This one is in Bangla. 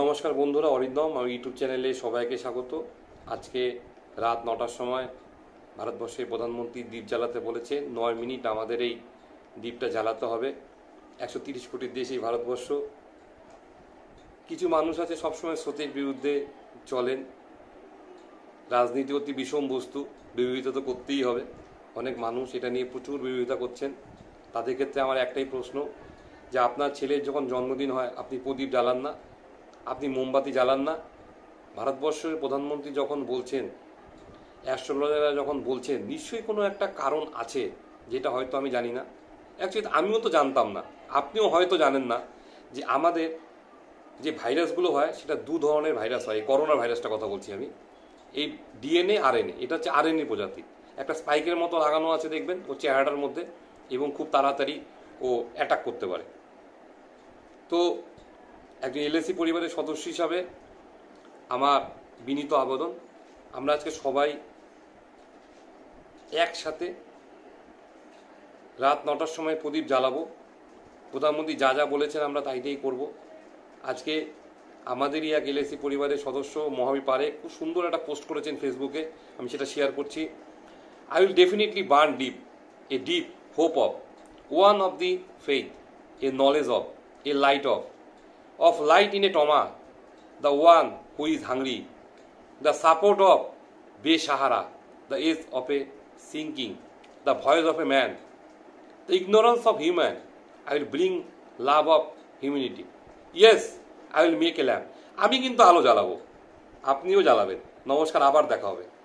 নমস্কার বন্ধুরা অরিন্দম আমি ইউটিউব চ্যানেলে সবাইকে স্বাগত আজকে রাত নটার সময় ভারতবর্ষের প্রধানমন্ত্রী দ্বীপ জ্বালাতে বলেছে নয় মিনিট আমাদের এই দ্বীপটা জ্বালাতে হবে একশো তিরিশ কোটির দেশ এই ভারতবর্ষ কিছু মানুষ আছে সবসময় স্রোতের বিরুদ্ধে চলেন রাজনীতি অতি বিষম বস্তু বিরোধিতা তো করতেই হবে অনেক মানুষ এটা নিয়ে প্রচুর বিরোধিতা করছেন তাদের ক্ষেত্রে আমার একটাই প্রশ্ন যে আপনার ছেলের যখন জন্মদিন হয় আপনি প্রদীপ জ্বালান না আপনি মোমবাতি জ্বালান না ভারতবর্ষের প্রধানমন্ত্রী যখন বলছেন অ্যাস্ট্রোলজাররা যখন বলছেন নিশ্চয়ই কোনো একটা কারণ আছে যেটা হয়তো আমি জানি না অ্যাকচুয়ালি আমিও তো জানতাম না আপনিও হয়তো জানেন না যে আমাদের যে ভাইরাসগুলো হয় সেটা দু ধরনের ভাইরাস হয় করোনা ভাইরাসটা কথা বলছি আমি এই ডিএনএ আরএনএ এটা হচ্ছে আরএনএ প্রজাতি একটা স্পাইকের মতো লাগানো আছে দেখবেন ও চেহারাটার মধ্যে এবং খুব তাড়াতাড়ি ও অ্যাটাক করতে পারে তো একজন এলএসি e পরিবারের সদস্য হিসাবে আমার বিনীত আবেদন আমরা আজকে সবাই একসাথে রাত নটার সময় প্রদীপ জ্বালাবো প্রধানমন্ত্রী যা যা বলেছেন আমরা তাইটাই করব আজকে আমাদেরই এক এলএসি e পরিবারের সদস্য মহাবী পারে খুব সুন্দর একটা পোস্ট করেছেন ফেসবুকে আমি সেটা শেয়ার করছি I will definitely burn deep a deep hope of one of the faith a knowledge of a light of of light in a toma, the one who is hungry, the support of Beshahara, the edge of a sinking, the voice of a man, the ignorance of human. I will bring love of humanity. Yes, I will make a lamp. আমি কিন্তু আলো জ্বালাবো আপনিও জ্বালাবেন নমস্কার আবার দেখা হবে